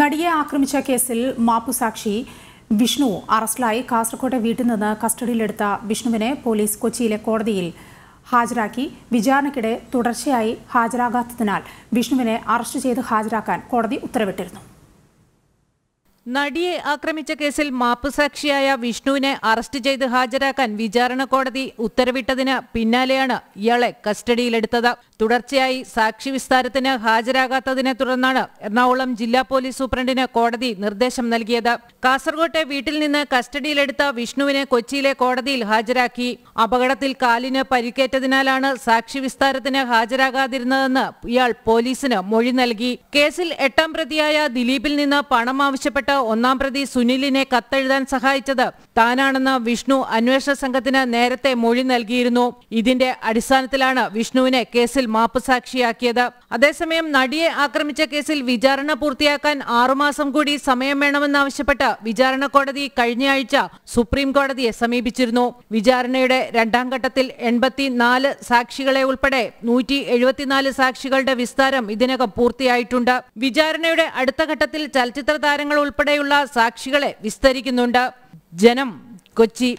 നടിയെ ആക്രമിച്ച കേസിൽ മാപ്പുസാക്ഷി വിഷ്ണു അറസ്റ്റിലായി കാസർകോട്ടെ വീട്ടിൽ നിന്ന് കസ്റ്റഡിയിലെടുത്ത വിഷ്ണുവിനെ പോലീസ് കൊച്ചിയിലെ കോടതിയിൽ ഹാജരാക്കി വിചാരണയ്ക്കിടെ തുടർച്ചയായി ഹാജരാകാത്തതിനാൽ വിഷ്ണുവിനെ അറസ്റ്റ് ചെയ്ത് ഹാജരാക്കാൻ കോടതി ഉത്തരവിട്ടിരുന്നു നടിയെ ആക്രമിച്ച കേസിൽ മാപ്പുസാക്ഷിയായ വിഷ്ണുവിനെ അറസ്റ്റ് ചെയ്ത് ഹാജരാക്കാൻ വിചാരണ കോടതി ഉത്തരവിട്ടതിന് പിന്നാലെയാണ് ഇയാളെ കസ്റ്റഡിയിലെടുത്തത് തുടർച്ചയായി സാക്ഷി വിസ്താരത്തിന് ഹാജരാകാത്തതിനെ തുടർന്നാണ് എറണാകുളം ജില്ലാ പോലീസ് സൂപ്രണ്ടിന് കോടതി നിർദ്ദേശം നൽകിയത് കാസർകോട്ടെ വീട്ടിൽ നിന്ന് കസ്റ്റഡിയിലെടുത്ത വിഷ്ണുവിനെ കൊച്ചിയിലെ കോടതിയിൽ ഹാജരാക്കി അപകടത്തിൽ കാലിന് പരിക്കേറ്റതിനാലാണ് സാക്ഷി വിസ്താരത്തിന് ഹാജരാകാതിരുന്നതെന്ന് ഇയാൾ പോലീസിന് മൊഴി നൽകി കേസിൽ എട്ടാം പ്രതിയായ ദിലീപിൽ നിന്ന് പണം ആവശ്യപ്പെട്ട് ഒന്നാം പ്രതി സുനിലിനെ കത്തെഴുതാൻ സഹായിച്ചത് താനാണെന്ന് വിഷ്ണു അന്വേഷണ സംഘത്തിന് നേരത്തെ മൊഴി നൽകിയിരുന്നു ഇതിന്റെ അടിസ്ഥാനത്തിലാണ് വിഷ്ണുവിനെ കേസിൽ സാക്ഷിയാക്കിയത് അതേസമയം നടിയെ ആക്രമിച്ച കേസിൽ വിചാരണ പൂർത്തിയാക്കാൻ ആറുമാസം കൂടി സമയം വേണമെന്നാവശ്യപ്പെട്ട് വിചാരണ കോടതി കഴിഞ്ഞയാഴ്ച സുപ്രീം കോടതിയെ സമീപിച്ചിരുന്നു വിചാരണയുടെ രണ്ടാം ഘട്ടത്തിൽ എൺപത്തിനാല് സാക്ഷികളെ ഉൾപ്പെടെ നൂറ്റി എഴുപത്തിനാല് സാക്ഷികളുടെ വിസ്താരം ഇതിനകം പൂർത്തിയായിട്ടുണ്ട് വിചാരണയുടെ അടുത്ത ഘട്ടത്തിൽ ചലച്ചിത്ര താരങ്ങൾ ഉൾപ്പെടെയുള്ള സാക്ഷികളെ വിസ്തരിക്കുന്നുണ്ട് ജനം കൊച്ചി